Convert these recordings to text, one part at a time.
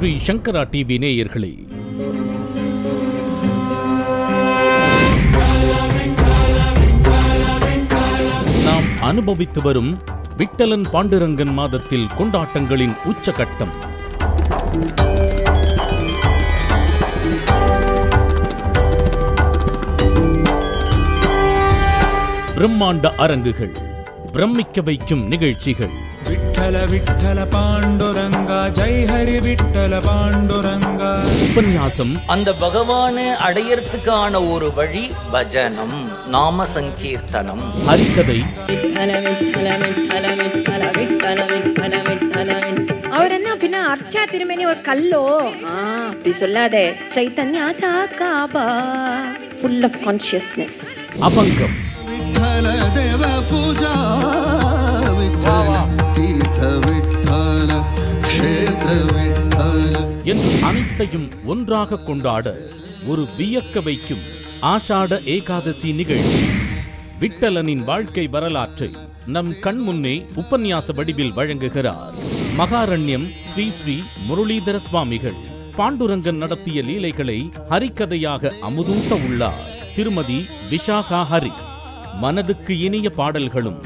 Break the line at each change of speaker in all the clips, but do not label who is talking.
ஸ்ரீ சங்கரா TV நேயர்களே நாம் அனுபவித்து வரும் விட்டலன் பாண்டுரங்கன் மாதத்தில் கொண்டாட்டங்களின் உச்சகட்டம் பிரம்மாண்ட அரங்குகள் பிரமிக்க வைக்கும் நிகழ்ச்சிகள் விட்டல விட்டல பாண்டுரங்க பாண்டுரங்கா ஜெய் உபன்யாசம் அந்த பகவானை அடையறதுக்கான ஒரு வழி பஜனம் நாம சங்கீர்த்தனம் ஹரிக்கதை
அர்ச்சா திருமணி ஒரு கல்லோ அப்படி சொல்லாதே சைத்தன்யா சாக்காபா ஃபுல் ஆஃப் கான்சியஸ்னஸ்
அபங்கம் விட்டல தேவ பூஜா விட்டல தீர்த்தவ
அனைத்தையும் ஒன்றாக கொண்டாட ஒரு வியக்க வைக்கும் ஆஷாட ஏகாதசி நிகழ்ச்சி விட்டலனின் வாழ்க்கை வரலாற்றை நம் கண் முன்னே உபன்யாச வடிவில் வழங்குகிறார் மகாரண்யம் ஸ்ரீ ஸ்ரீ முரளிதர சுவாமிகள் பாண்டுரங்கன் நடத்திய லீலைகளை ஹரிக்கதையாக அமுதூட்ட உள்ளார் திருமதி விஷாகா ஹரி மனதுக்கு இனிய பாடல்களும்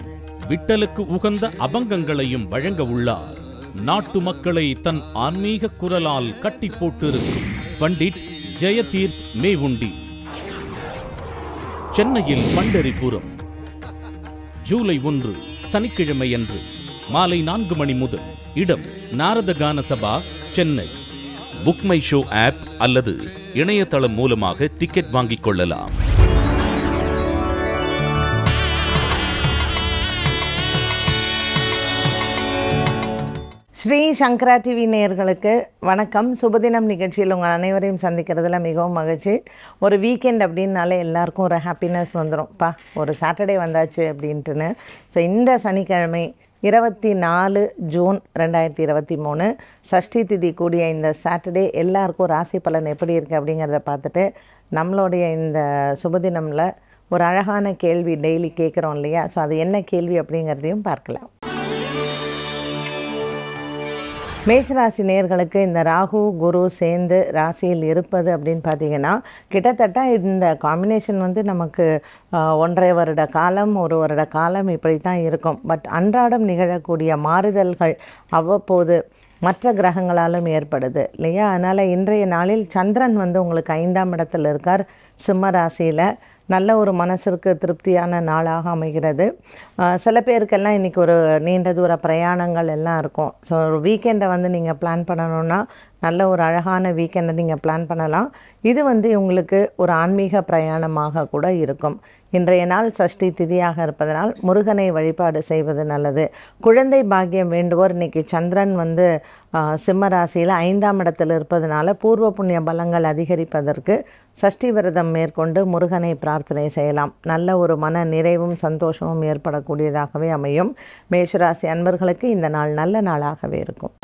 விட்டலுக்கு உகந்த அபங்கங்களையும் வழங்க உள்ளார் நாட்டு மக்களை தன் ஆன்மீக குரலால் கட்டி போட்டிருக்கும் பண்டிட் ஜெயதீர் மேவுண்டி சென்னையில் பண்டரிபுரம் ஜூலை ஒன்று சனிக்கிழமை அன்று மாலை நான்கு மணி முதல் இடம் Narada Gana Sabha Chennai book my show app அல்லது இணையதளம் மூலமாக டிக்கெட் வாங்கிக் கொள்ளலாம்
ஸ்ரீ சங்கரா டிவி நேயர்களுக்கு வணக்கம் சுபதினம் நிகழ்ச்சியில் உங்கள் அனைவரையும் சந்திக்கிறதுல மிகவும் மகிழ்ச்சி ஒரு வீக்கெண்ட் அப்படின்னாலே எல்லாருக்கும் ஒரு ஹாப்பினஸ் வந்துடும்ப்பா ஒரு சாட்டர்டே வந்தாச்சு அப்படின்ட்டுன்னு ஸோ இந்த சனிக்கிழமை இருபத்தி நாலு ஜூன் ரெண்டாயிரத்தி இருபத்தி மூணு சஷ்டி திதி கூடிய இந்த சாட்டர்டே எல்லாருக்கும் ராசி பலன் எப்படி இருக்குது அப்படிங்கிறத பார்த்துட்டு நம்மளுடைய இந்த சுபதினமில் ஒரு அழகான கேள்வி டெய்லி கேட்குறோம் இல்லையா ஸோ அது என்ன கேள்வி அப்படிங்கிறதையும் பார்க்கலாம் மேஷராசி நேர்களுக்கு இந்த ராகு குரு சேர்ந்து ராசியில் இருப்பது அப்படின்னு பார்த்தீங்கன்னா கிட்டத்தட்ட இந்த காம்பினேஷன் வந்து நமக்கு ஒன்றரை வருட காலம் ஒரு வருட காலம் இப்படி தான் இருக்கும் பட் அன்றாடம் நிகழக்கூடிய மாறுதல்கள் அவ்வப்போது மற்ற கிரகங்களாலும் ஏற்படுது இல்லையா அதனால் இன்றைய நாளில் சந்திரன் வந்து உங்களுக்கு ஐந்தாம் இடத்தில் இருக்கார் சிம்ம ராசியில் நல்ல ஒரு மனசிற்கு திருப்தியான நாளாக அமைகிறது சில பேருக்கெல்லாம் இன்றைக்கி ஒரு நீண்ட தூர பிரயாணங்கள் எல்லாம் இருக்கும் ஸோ ஒரு வீக்கெண்டை வந்து நீங்கள் பிளான் பண்ணணுன்னா நல்ல ஒரு அழகான வீக்கெண்டை நீங்கள் பிளான் பண்ணலாம் இது வந்து உங்களுக்கு ஒரு ஆன்மீக பிரயாணமாக கூட இருக்கும் இன்றைய நாள் சஷ்டி திதியாக இருப்பதனால் முருகனை வழிபாடு செய்வது நல்லது குழந்தை பாக்கியம் வேண்டுவோர் இன்றைக்கி சந்திரன் வந்து சிம்ம ராசியில் ஐந்தாம் இடத்தில் இருப்பதனால பூர்வ புண்ணிய பலங்கள் அதிகரிப்பதற்கு சஷ்டி விரதம் மேற்கொண்டு முருகனை பிரார்த்தனை செய்யலாம் நல்ல ஒரு மன நிறைவும் சந்தோஷமும் ஏற்படக்கூடியதாகவே அமையும் மேஷராசி அன்பர்களுக்கு இந்த நாள் நல்ல நாளாகவே இருக்கும்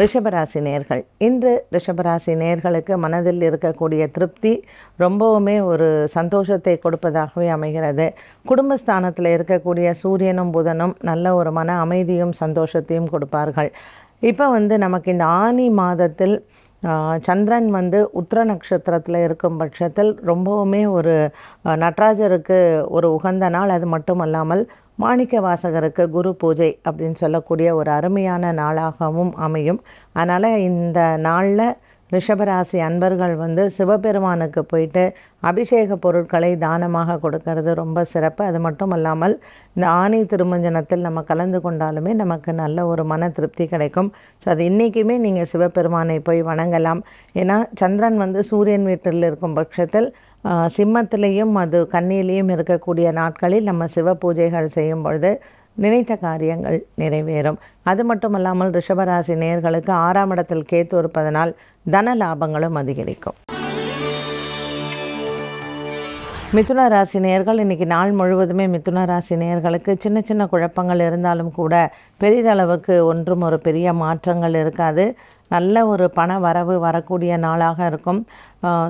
ரிஷபராசி நேர்கள் இன்று ரிஷபராசி நேர்களுக்கு மனதில் இருக்கக்கூடிய திருப்தி ரொம்பவுமே ஒரு சந்தோஷத்தை கொடுப்பதாகவே அமைகிறது குடும்பஸ்தானத்தில் இருக்கக்கூடிய சூரியனும் புதனும் நல்ல ஒரு மன அமைதியும் சந்தோஷத்தையும் கொடுப்பார்கள் இப்போ வந்து நமக்கு இந்த ஆனி மாதத்தில் சந்திரன் வந்து உத்திர நட்சத்திரத்தில் இருக்கும் பட்சத்தில் ரொம்பவுமே ஒரு நடராஜருக்கு ஒரு உகந்த நாள் அது மட்டும் அல்லாமல் மாணிக்க வாசகருக்கு குரு பூஜை அப்படின்னு சொல்லக்கூடிய ஒரு அருமையான நாளாகவும் அமையும் அதனால் இந்த நாளில் ரிஷபராசி அன்பர்கள் வந்து சிவபெருமானுக்கு போயிட்டு அபிஷேக பொருட்களை தானமாக கொடுக்கறது ரொம்ப சிறப்பு அது மட்டும் இல்லாமல் இந்த ஆணி திருமஞ்சனத்தில் நம்ம கலந்து கொண்டாலுமே நமக்கு நல்ல ஒரு மன திருப்தி கிடைக்கும் ஸோ அது இன்றைக்குமே நீங்கள் சிவபெருமானை போய் வணங்கலாம் ஏன்னா சந்திரன் வந்து சூரியன் வீட்டில் இருக்கும் பட்சத்தில் சிம்மத்திலையும் அது கண்ணிலையும் இருக்கக்கூடிய நாட்களில் நம்ம சிவ பூஜைகள் செய்யும் பொழுது நினைத்த காரியங்கள் நிறைவேறும் அது மட்டும் ரிஷபராசி நேர்களுக்கு ஆறாம் இடத்தில் கேத்து இருப்பதனால் தன லாபங்களும் அதிகரிக்கும் மிதுன ராசி நேர்கள் இன்றைக்கி நாள் முழுவதுமே மிதுன ராசி நேர்களுக்கு சின்ன சின்ன குழப்பங்கள் இருந்தாலும் கூட பெரிதளவுக்கு ஒன்றும் ஒரு பெரிய மாற்றங்கள் இருக்காது நல்ல ஒரு பண வரவு வரக்கூடிய நாளாக இருக்கும்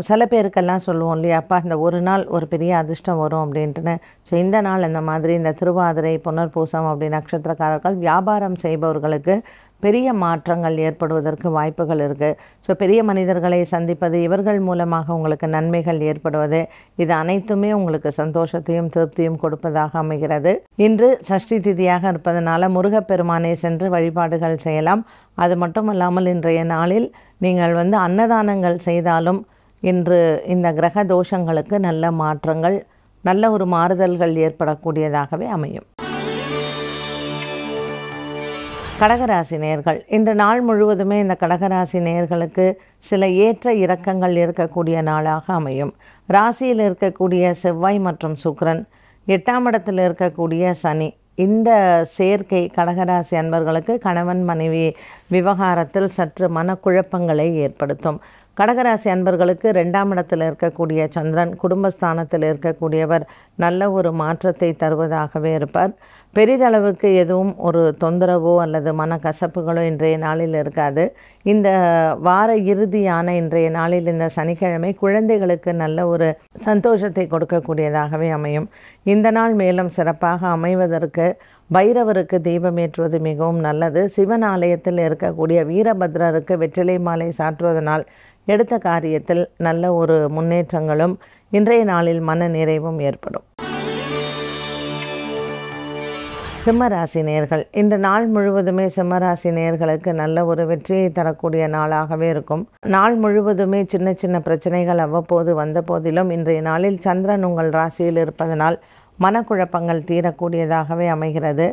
சில பேருக்கெல்லாம் சொல்லுவோம் இல்லையாப்பா இந்த ஒரு நாள் ஒரு பெரிய அதிர்ஷ்டம் வரும் அப்படின்ட்டுன்னு ஸோ இந்த நாள் இந்த மாதிரி இந்த திருவாதிரை புனர்பூசம் அப்படி நட்சத்திரக்காரர்கள் வியாபாரம் செய்பவர்களுக்கு பெரிய மாற்றங்கள் ஏற்படுவதற்கு வாய்ப்புகள் இருக்குது ஸோ பெரிய மனிதர்களை சந்திப்பது இவர்கள் மூலமாக உங்களுக்கு நன்மைகள் ஏற்படுவது இது அனைத்துமே உங்களுக்கு சந்தோஷத்தையும் திருப்தியும் கொடுப்பதாக அமைகிறது இன்று சஷ்டி திதியாக இருப்பதனால முருகப்பெருமானை சென்று வழிபாடுகள் செய்யலாம் அது மட்டும் இல்லாமல் இன்றைய நாளில் நீங்கள் வந்து அன்னதானங்கள் செய்தாலும் இன்று இந்த கிரக தோஷங்களுக்கு நல்ல மாற்றங்கள் நல்ல ஒரு மாறுதல்கள் ஏற்படக்கூடியதாகவே அமையும் கடகராசி நேர்கள் இன்று நாள் முழுவதுமே இந்த கடகராசி நேர்களுக்கு சில ஏற்ற இறக்கங்கள் இருக்கக்கூடிய நாளாக அமையும் ராசியில் இருக்கக்கூடிய செவ்வாய் மற்றும் சுக்ரன் எட்டாம் இடத்தில் இருக்கக்கூடிய சனி இந்த சேர்க்கை கடகராசி அன்பர்களுக்கு கணவன் மனைவி விவகாரத்தில் சற்று மனக்குழப்பங்களை ஏற்படுத்தும் கடகராசி அன்பர்களுக்கு ரெண்டாம் இடத்தில் இருக்கக்கூடிய சந்திரன் குடும்பஸ்தானத்தில் இருக்கக்கூடியவர் நல்ல ஒரு மாற்றத்தை தருவதாகவே இருப்பார் பெரிதளவுக்கு எதுவும் ஒரு தொந்தரவோ அல்லது மன கசப்புகளோ இன்றைய நாளில் இருக்காது இந்த வார இறுதியான இன்றைய நாளில் இந்த சனிக்கிழமை குழந்தைகளுக்கு நல்ல ஒரு சந்தோஷத்தை கொடுக்கக்கூடியதாகவே அமையும் இந்த நாள் மேலும் சிறப்பாக அமைவதற்கு பைரவருக்கு தெய்வம் ஏற்றுவது மிகவும் நல்லது சிவன் ஆலயத்தில் இருக்கக்கூடிய வீரபத்ரருக்கு வெற்றிலை மாலை சாற்றுவதனால் எடுத்த காரியத்தில் நல்ல ஒரு முன்னேற்றங்களும் இன்றைய நாளில் மன நிறைவும் ஏற்படும் சிம்மராசி நேர்கள் இந்த நாள் முழுவதுமே சிம்மராசி நேர்களுக்கு நல்ல ஒரு வெற்றியை தரக்கூடிய நாளாகவே இருக்கும் நாள் முழுவதுமே சின்ன சின்ன பிரச்சனைகள் அவ்வப்போது வந்த போதிலும் இன்றைய நாளில் சந்திரன் உங்கள் ராசியில் இருப்பதனால் மனக்குழப்பங்கள் தீரக்கூடியதாகவே அமைகிறது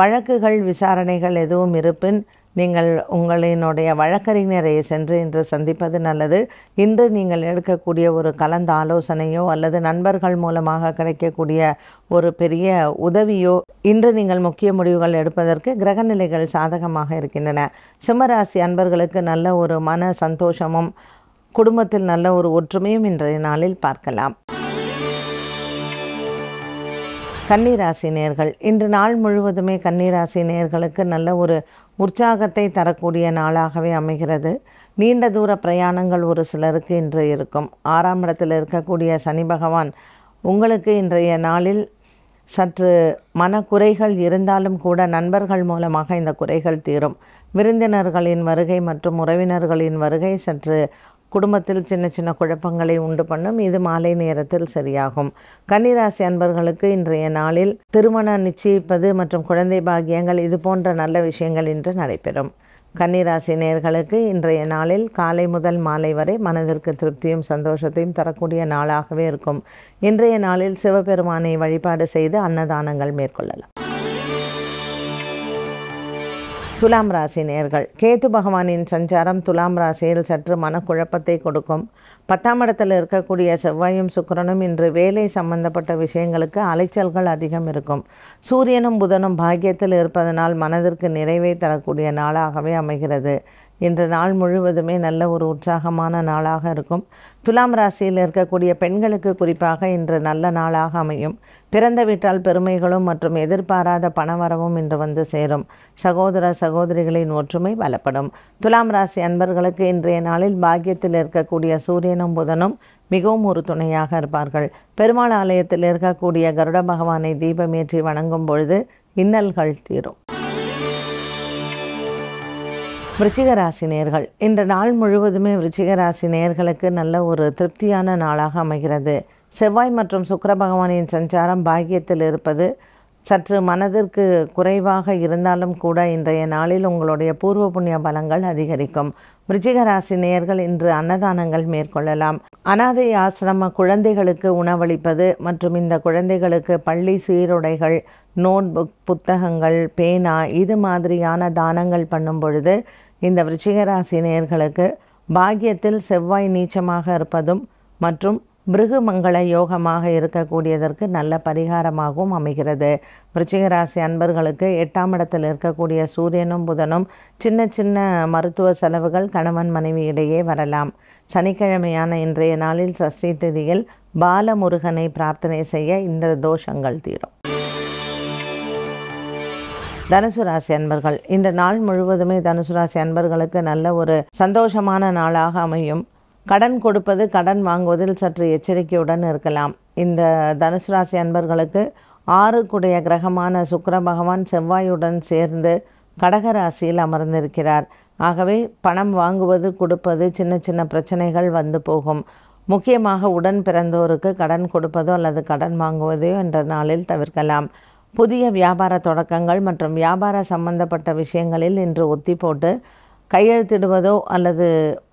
வழக்குகள் விசாரணைகள் எதுவும் இருப்பின் நீங்கள் உங்களினுடைய வழக்கறிஞரை சென்று இன்று சந்திப்பது நல்லது இன்று நீங்கள் எடுக்கக்கூடிய ஒரு கலந்த ஆலோசனையோ அல்லது நண்பர்கள் மூலமாக கிடைக்கக்கூடிய ஒரு பெரிய உதவியோ இன்று நீங்கள் முக்கிய முடிவுகள் எடுப்பதற்கு கிரகநிலைகள் சாதகமாக இருக்கின்றன சிம்மராசி அன்பர்களுக்கு நல்ல ஒரு மன சந்தோஷமும் குடும்பத்தில் நல்ல ஒரு ஒற்றுமையும் இன்றைய நாளில் பார்க்கலாம் கன்னிராசி நேர்கள் இன்று நாள் முழுவதுமே கன்னிராசி நேர்களுக்கு நல்ல ஒரு உற்சாகத்தை தரக்கூடிய நாளாகவே அமைகிறது நீண்ட தூர பிரயாணங்கள் ஒரு சிலருக்கு இன்று இருக்கும் ஆறாம் இடத்தில் இருக்கக்கூடிய சனி பகவான் உங்களுக்கு இன்றைய நாளில் சற்று மனக்குறைகள் இருந்தாலும் கூட நண்பர்கள் மூலமாக இந்த குறைகள் தீரும் விருந்தினர்களின் வருகை மற்றும் உறவினர்களின் வருகை சற்று குடும்பத்தில் சின்ன சின்ன குழப்பங்களை உண்டு பண்ணும் இது மாலை நேரத்தில் சரியாகும் கன்னிராசி அன்பர்களுக்கு இன்றைய நாளில் திருமணம் நிச்சயிப்பது மற்றும் குழந்தை பாகியங்கள் இது போன்ற நல்ல விஷயங்கள் இன்று நடைபெறும் கன்னிராசி நேர்களுக்கு இன்றைய நாளில் காலை முதல் மாலை வரை மனதிற்கு திருப்தியும் சந்தோஷத்தையும் தரக்கூடிய நாளாகவே இருக்கும் இன்றைய நாளில் சிவபெருமானை வழிபாடு செய்து அன்னதானங்கள் மேற்கொள்ளலாம் துலாம் ராசி நேர்கள் கேது பகவானின் சஞ்சாரம் துலாம் ராசியில் சற்று மனக்குழப்பத்தை கொடுக்கும் பத்தாம் இடத்தில் இருக்கக்கூடிய செவ்வாயும் சுக்கரனும் இன்று வேலை சம்பந்தப்பட்ட விஷயங்களுக்கு அலைச்சல்கள் அதிகம் இருக்கும் சூரியனும் புதனும் பாக்கியத்தில் இருப்பதனால் மனதிற்கு நிறைவை தரக்கூடிய நாளாகவே அமைகிறது இன்று நாள் முழுவதுமே நல்ல ஒரு உற்சாகமான நாளாக இருக்கும் துலாம் ராசியில் இருக்கக்கூடிய பெண்களுக்கு குறிப்பாக இன்று நல்ல நாளாக அமையும் பிறந்த வீட்டால் பெருமைகளும் மற்றும் எதிர்பாராத பணவரவும் இன்று வந்து சேரும் சகோதர சகோதரிகளின் ஒற்றுமை பலப்படும் துலாம் ராசி அன்பர்களுக்கு இன்றைய நாளில் பாக்கியத்தில் இருக்கக்கூடிய சூரியனும் புதனும் மிகவும் ஒரு துணையாக இருப்பார்கள் பெருமாள் ஆலயத்தில் இருக்கக்கூடிய கருட பகவானை தீபமேற்றி வணங்கும் பொழுது இன்னல்கள் தீரும் விருச்சிகராசி நேர்கள் இந்த நாள் முழுவதுமே விருச்சிகராசி நேர்களுக்கு நல்ல ஒரு திருப்தியான நாளாக அமைகிறது செவ்வாய் மற்றும் சுக்கர பகவானின் சஞ்சாரம் பாக்கியத்தில் இருப்பது சற்று மனதிற்கு குறைவாக இருந்தாலும் கூட இன்றைய நாளில் உங்களுடைய பூர்வ புண்ணிய பலங்கள் அதிகரிக்கும் ராசி நேயர்கள் இன்று அன்னதானங்கள் மேற்கொள்ளலாம் அனாதை ஆசிரம குழந்தைகளுக்கு உணவளிப்பது மற்றும் இந்த குழந்தைகளுக்கு பள்ளி சீருடைகள் நோட் புக் புத்தகங்கள் பேனா இது மாதிரியான தானங்கள் பண்ணும் பொழுது இந்த ராசி நேயர்களுக்கு பாக்கியத்தில் செவ்வாய் நீச்சமாக இருப்பதும் மற்றும் மிருகமங்கள யோகமாக இருக்கக்கூடியதற்கு நல்ல பரிகாரமாகவும் அமைகிறது விருச்சிகராசி அன்பர்களுக்கு எட்டாம் இடத்தில் இருக்கக்கூடிய சூரியனும் புதனும் சின்ன சின்ன மருத்துவ செலவுகள் கணவன் மனைவியிடையே வரலாம் சனிக்கிழமையான இன்றைய நாளில் சஷ்டி திதியில் பாலமுருகனை பிரார்த்தனை செய்ய இந்த தோஷங்கள் தீரும் தனுசு ராசி அன்பர்கள் இந்த நாள் முழுவதுமே தனுசு ராசி அன்பர்களுக்கு நல்ல ஒரு சந்தோஷமான நாளாக அமையும் கடன் கொடுப்பது கடன் வாங்குவதில் சற்று எச்சரிக்கையுடன் இருக்கலாம் இந்த தனுசு ராசி அன்பர்களுக்கு ஆறுக்குடைய கிரகமான சுக்கர பகவான் செவ்வாயுடன் சேர்ந்து கடகராசியில் அமர்ந்திருக்கிறார் ஆகவே பணம் வாங்குவது கொடுப்பது சின்ன சின்ன பிரச்சனைகள் வந்து போகும் முக்கியமாக உடன் பிறந்தோருக்கு கடன் கொடுப்பதோ அல்லது கடன் வாங்குவதோ என்ற நாளில் தவிர்க்கலாம் புதிய வியாபார தொடக்கங்கள் மற்றும் வியாபார சம்பந்தப்பட்ட விஷயங்களில் இன்று ஒத்தி போட்டு கையெழுத்திடுவதோ அல்லது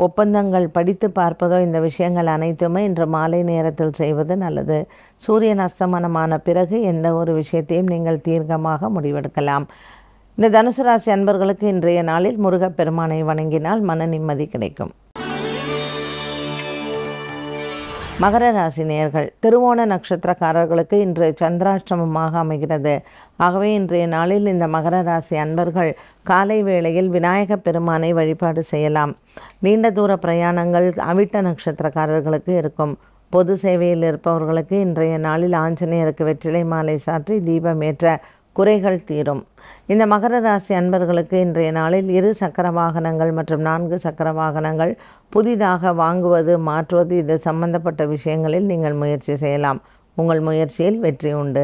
ஒப்பந்தங்கள் படித்து பார்ப்பதோ இந்த விஷயங்கள் அனைத்துமே இன்று மாலை நேரத்தில் செய்வது நல்லது சூரியன் அஸ்தமனமான பிறகு எந்த ஒரு விஷயத்தையும் நீங்கள் தீர்க்கமாக முடிவெடுக்கலாம் இந்த தனுசு ராசி அன்பர்களுக்கு இன்றைய நாளில் முருகப்பெருமானை வணங்கினால் மன நிம்மதி கிடைக்கும் மகர ராசி நேர்கள் திருவோண நட்சத்திரக்காரர்களுக்கு இன்று சந்திராஷ்டமமாக அமைகிறது ஆகவே இன்றைய நாளில் இந்த மகர ராசி அன்பர்கள் காலை வேளையில் விநாயக பெருமானை வழிபாடு செய்யலாம் நீண்ட தூர பிரயாணங்கள் அவிட்ட நட்சத்திரக்காரர்களுக்கு இருக்கும் பொது சேவையில் இருப்பவர்களுக்கு இன்றைய நாளில் ஆஞ்சநேயருக்கு வெற்றிலை மாலை சாற்றி தீபம் ஏற்ற குறைகள் தீரும் இந்த மகர ராசி அன்பர்களுக்கு இன்றைய நாளில் இரு சக்கர வாகனங்கள் மற்றும் நான்கு சக்கர வாகனங்கள் புதிதாக வாங்குவது மாற்றுவது இது சம்பந்தப்பட்ட விஷயங்களில் நீங்கள் முயற்சி செய்யலாம் உங்கள் முயற்சியில் வெற்றி உண்டு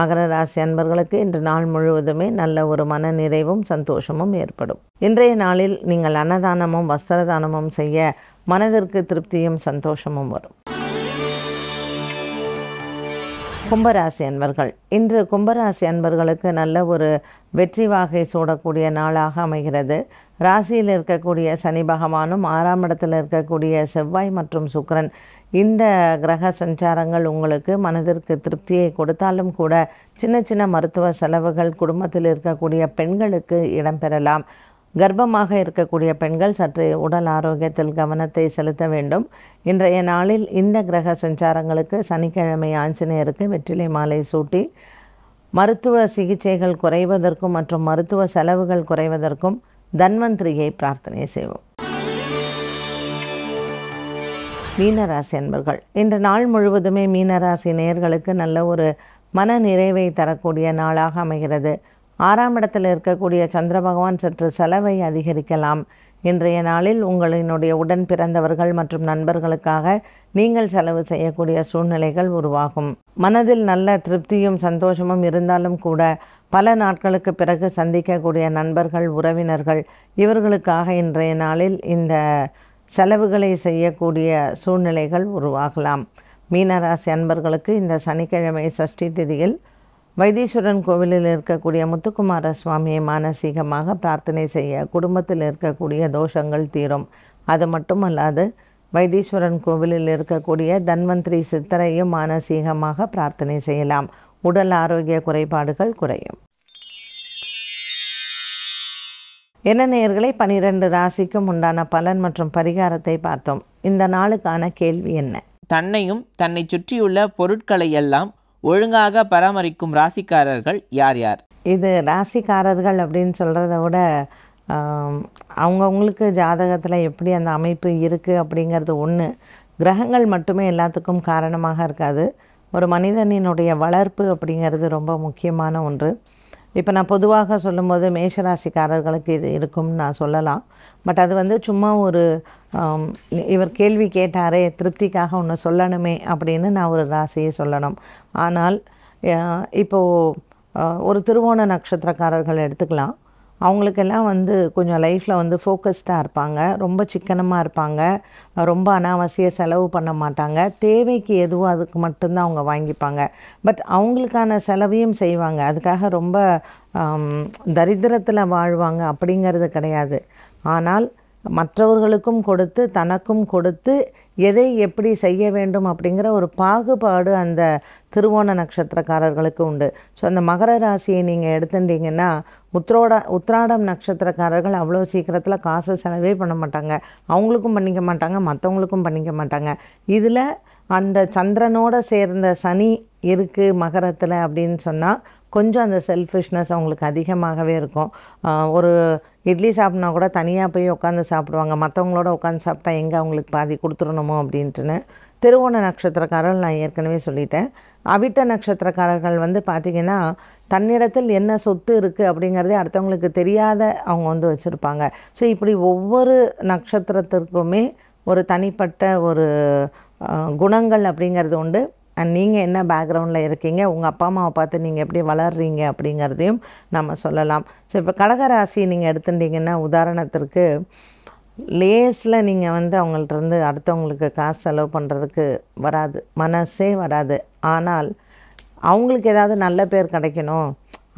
மகர ராசி அன்பர்களுக்கு இன்று நாள் முழுவதுமே நல்ல ஒரு மன நிறைவும் சந்தோஷமும் ஏற்படும் இன்றைய நாளில் நீங்கள் அன்னதானமும் வஸ்திரதானமும் செய்ய மனதிற்கு திருப்தியும் சந்தோஷமும் வரும் கும்பராசி அன்பர்கள் இன்று கும்பராசி அன்பர்களுக்கு நல்ல ஒரு வெற்றி வாகை சூடக்கூடிய நாளாக அமைகிறது ராசியில் இருக்கக்கூடிய சனி பகவானும் ஆறாம் இடத்தில் இருக்கக்கூடிய செவ்வாய் மற்றும் சுக்கரன் இந்த கிரக சஞ்சாரங்கள் உங்களுக்கு மனதிற்கு திருப்தியை கொடுத்தாலும் கூட சின்ன சின்ன மருத்துவ செலவுகள் குடும்பத்தில் இருக்கக்கூடிய பெண்களுக்கு இடம்பெறலாம் கர்ப்பமாக இருக்கக்கூடிய பெண்கள் சற்று உடல் ஆரோக்கியத்தில் கவனத்தை செலுத்த வேண்டும் இன்றைய நாளில் இந்த கிரக சஞ்சாரங்களுக்கு சனிக்கிழமை ஆஞ்சநேயருக்கு வெற்றிலை மாலை சூட்டி மருத்துவ சிகிச்சைகள் குறைவதற்கும் மற்றும் மருத்துவ செலவுகள் குறைவதற்கும் தன்வந்திரியை பிரார்த்தனை செய்வோம் மீனராசி அன்பர்கள் இன்று நாள் முழுவதுமே மீனராசி நேர்களுக்கு நல்ல ஒரு மன நிறைவை தரக்கூடிய நாளாக அமைகிறது ஆறாம் இடத்தில் இருக்கக்கூடிய சந்திர பகவான் சற்று செலவை அதிகரிக்கலாம் இன்றைய நாளில் உங்களினுடைய உடன் பிறந்தவர்கள் மற்றும் நண்பர்களுக்காக நீங்கள் செலவு செய்யக்கூடிய சூழ்நிலைகள் உருவாகும் மனதில் நல்ல திருப்தியும் சந்தோஷமும் இருந்தாலும் கூட பல நாட்களுக்கு பிறகு சந்திக்கக்கூடிய நண்பர்கள் உறவினர்கள் இவர்களுக்காக இன்றைய நாளில் இந்த செலவுகளை செய்யக்கூடிய சூழ்நிலைகள் உருவாகலாம் மீனராசி அன்பர்களுக்கு இந்த சனிக்கிழமை சஷ்டி திதியில் வைத்தீஸ்வரன் கோவிலில் இருக்கக்கூடிய முத்துக்குமார சுவாமியை மானசீகமாக பிரார்த்தனை செய்ய குடும்பத்தில் இருக்கக்கூடிய தோஷங்கள் தீரும் அது மட்டுமல்லாது வைத்தீஸ்வரன் கோவிலில் இருக்கக்கூடிய தன்வந்திரி சித்தரையும் மானசீகமாக பிரார்த்தனை செய்யலாம் உடல் ஆரோக்கிய குறைபாடுகள் குறையும் என்ன நேர்களை பனிரெண்டு ராசிக்கும் உண்டான பலன் மற்றும் பரிகாரத்தை பார்த்தோம் இந்த நாளுக்கான கேள்வி என்ன தன்னையும் தன்னை சுற்றியுள்ள பொருட்களை எல்லாம் ஒழுங்காக பராமரிக்கும் ராசிக்காரர்கள் யார் யார் இது ராசிக்காரர்கள் அப்படின்னு சொல்கிறத விட அவங்கவுங்களுக்கு ஜாதகத்தில் எப்படி அந்த அமைப்பு இருக்குது அப்படிங்கிறது ஒன்று கிரகங்கள் மட்டுமே எல்லாத்துக்கும் காரணமாக இருக்காது ஒரு மனிதனினுடைய வளர்ப்பு அப்படிங்கிறது ரொம்ப முக்கியமான ஒன்று இப்போ நான் பொதுவாக சொல்லும்போது மேஷராசிக்காரர்களுக்கு இது இருக்கும்னு நான் சொல்லலாம் பட் அது வந்து சும்மா ஒரு இவர் கேள்வி கேட்டாரே திருப்திக்காக ஒன்று சொல்லணுமே அப்படின்னு நான் ஒரு ராசியை சொல்லணும் ஆனால் இப்போது ஒரு திருவோண நட்சத்திரக்காரர்கள் எடுத்துக்கலாம் அவங்களுக்கெல்லாம் வந்து கொஞ்சம் லைஃப்பில் வந்து ஃபோக்கஸ்டாக இருப்பாங்க ரொம்ப சிக்கனமாக இருப்பாங்க ரொம்ப அனாவசிய செலவு பண்ண மாட்டாங்க தேவைக்கு எதுவோ அதுக்கு மட்டும்தான் அவங்க வாங்கிப்பாங்க பட் அவங்களுக்கான செலவையும் செய்வாங்க அதுக்காக ரொம்ப தரித்திரத்தில் வாழ்வாங்க அப்படிங்கிறது கிடையாது ஆனால் மற்றவர்களுக்கும் கொடுத்து தனக்கும் கொடுத்து எதை எப்படி செய்ய வேண்டும் அப்படிங்கிற ஒரு பாகுபாடு அந்த திருவோண நட்சத்திரக்காரர்களுக்கு உண்டு ஸோ அந்த மகர ராசியை நீங்கள் எடுத்துட்டிங்கன்னா உத்ரோட உத்ராடம் நட்சத்திரக்காரர்கள் அவ்வளோ சீக்கிரத்தில் காசு செலவே பண்ண மாட்டாங்க அவங்களுக்கும் பண்ணிக்க மாட்டாங்க மற்றவங்களுக்கும் பண்ணிக்க மாட்டாங்க இதில் அந்த சந்திரனோட சேர்ந்த சனி இருக்குது மகரத்தில் அப்படின்னு சொன்னால் கொஞ்சம் அந்த செல்ஃபிஷ்னஸ் அவங்களுக்கு அதிகமாகவே இருக்கும் ஒரு இட்லி சாப்பிட்னா கூட தனியாக போய் உட்காந்து சாப்பிடுவாங்க மற்றவங்களோட உட்காந்து சாப்பிட்டா எங்கே அவங்களுக்கு பாதி கொடுத்துடணுமோ அப்படின்ட்டுன்னு திருவோண நட்சத்திரக்காரர்கள் நான் ஏற்கனவே சொல்லிட்டேன் அவிட்ட நட்சத்திரக்காரர்கள் வந்து பார்த்திங்கன்னா தன்னிடத்தில் என்ன சொத்து இருக்குது அப்படிங்கிறதே அடுத்தவங்களுக்கு தெரியாத அவங்க வந்து வச்சுருப்பாங்க ஸோ இப்படி ஒவ்வொரு நட்சத்திரத்திற்குமே ஒரு தனிப்பட்ட ஒரு குணங்கள் அப்படிங்கிறது உண்டு நீங்கள் என்ன பேக்ரவுண்டில் இருக்கீங்க உங்கள் அப்பா அம்மாவை பார்த்து நீங்கள் எப்படி வளர்றீங்க அப்படிங்கிறதையும் நம்ம சொல்லலாம் ஸோ இப்போ கடகராசி நீங்கள் எடுத்துட்டிங்கன்னா உதாரணத்திற்கு லேஸில் நீங்கள் வந்து அவங்கள்ட்டருந்து அடுத்தவங்களுக்கு காசு செலவு பண்ணுறதுக்கு வராது மனசே வராது ஆனால் அவங்களுக்கு ஏதாவது நல்ல பேர் கிடைக்கணும்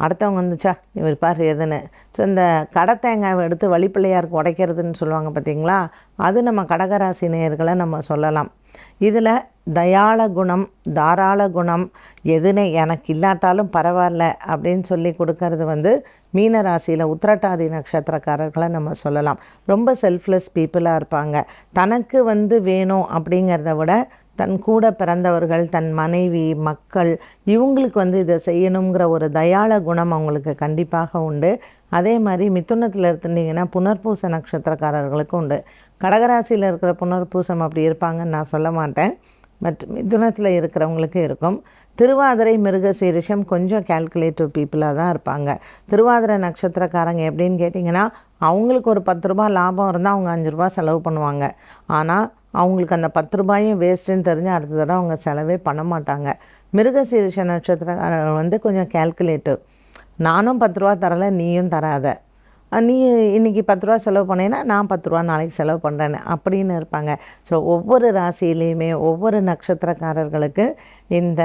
அடுத்தவங்க வந்துச்சா இவர் பார் எதுன்னு ஸோ இந்த கடை தேங்காய் எடுத்து வழிப்பிள்ளையாருக்கு உடைக்கிறதுன்னு சொல்லுவாங்க பார்த்தீங்களா அது நம்ம கடகராசி நேர்களை நம்ம சொல்லலாம் இதில் தயாள குணம் தாராள குணம் எதுனே எனக்கு இல்லாட்டாலும் பரவாயில்ல அப்படின்னு சொல்லி கொடுக்கறது வந்து மீன ராசியில் உத்திரட்டாதி நட்சத்திரக்காரர்களை நம்ம சொல்லலாம் ரொம்ப செல்ஃப்லெஸ் பீப்புளாக இருப்பாங்க தனக்கு வந்து வேணும் அப்படிங்கிறத விட தன் கூட பிறந்தவர்கள் தன் மனைவி மக்கள் இவங்களுக்கு வந்து இதை செய்யணுங்கிற ஒரு தயாள குணம் அவங்களுக்கு கண்டிப்பாக உண்டு அதே மாதிரி மிதுனத்தில் இருந்துட்டிங்கன்னா புனர்பூச நட்சத்திரக்காரர்களுக்கும் உண்டு கடகராசியில் இருக்கிற புனர்பூசம் அப்படி இருப்பாங்கன்னு நான் சொல்ல மாட்டேன் மற்றும் மிதுனத்தில் இருக்கிறவங்களுக்கு இருக்கும் திருவாதிரை மிருக சீரிஷம் கொஞ்சம் கேல்குலேட்டிவ் பீப்புளாக தான் இருப்பாங்க திருவாதிரை நட்சத்திரக்காரங்க எப்படின்னு கேட்டிங்கன்னா அவங்களுக்கு ஒரு பத்து ரூபா லாபம் இருந்தால் அவங்க அஞ்சு ரூபா செலவு பண்ணுவாங்க ஆனால் அவங்களுக்கு அந்த பத்து ரூபாயும் வேஸ்ட்டுன்னு தெரிஞ்சு அடுத்த தடவை அவங்க செலவே பண்ண மாட்டாங்க மிருக சீரிஷ நட்சத்திரக்காரர்கள் வந்து கொஞ்சம் கேல்குலேட்டிவ் நானும் பத்து ரூபா தரலை நீயும் தராத நீ இன்றைக்கி பத்து ரூபா செலவு பண்ணேன்னா நான் பத்து ரூபா நாளைக்கு செலவு பண்ணுறேன்னு அப்படின்னு இருப்பாங்க ஸோ ஒவ்வொரு ராசியிலையுமே ஒவ்வொரு நட்சத்திரக்காரர்களுக்கு இந்த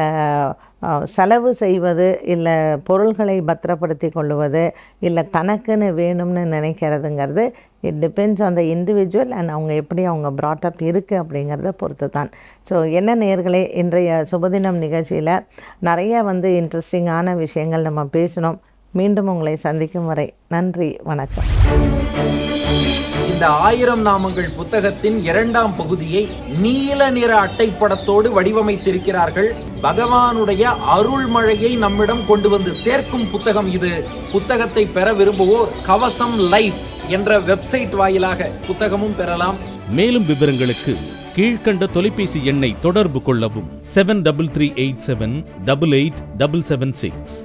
செலவு செய்வது இல்லை பொருள்களை பத்திரப்படுத்தி கொள்வது இல்லை தனக்குன்னு வேணும்னு நினைக்கிறதுங்கிறது it depends on the individual and அவங்க எப்படி அவங்க ப்ராட்டப் இருக்குது அப்படிங்கிறத பொறுத்து தான் ஸோ என்ன நேர்களே இன்றைய சுபதினம் நிகழ்ச்சியில் நிறைய வந்து இன்ட்ரெஸ்டிங்கான விஷயங்கள் நம்ம பேசணும் மீண்டும் உங்களை சந்திக்கும் வரை நன்றி வணக்கம்
இந்த ஆயிரம் நாமங்கள் புத்தகத்தின் இரண்டாம் பகுதியை நீல நிற அட்டைப்படத்தோடு வடிவமைத்திருக்கிறார்கள் பகவானுடைய அருள்மழையை நம்மிடம் கொண்டு வந்து சேர்க்கும் புத்தகம் இது புத்தகத்தை பெற விரும்புவோர் கவசம் லைஃப் என்ற வெப்சைட் வாயிலாக புத்தகமும் பெறலாம் மேலும் விவரங்களுக்கு கீழ்கண்ட தொலைபேசி எண்ணை தொடர்பு கொள்ளவும் seven double three eight seven double eight double seven
six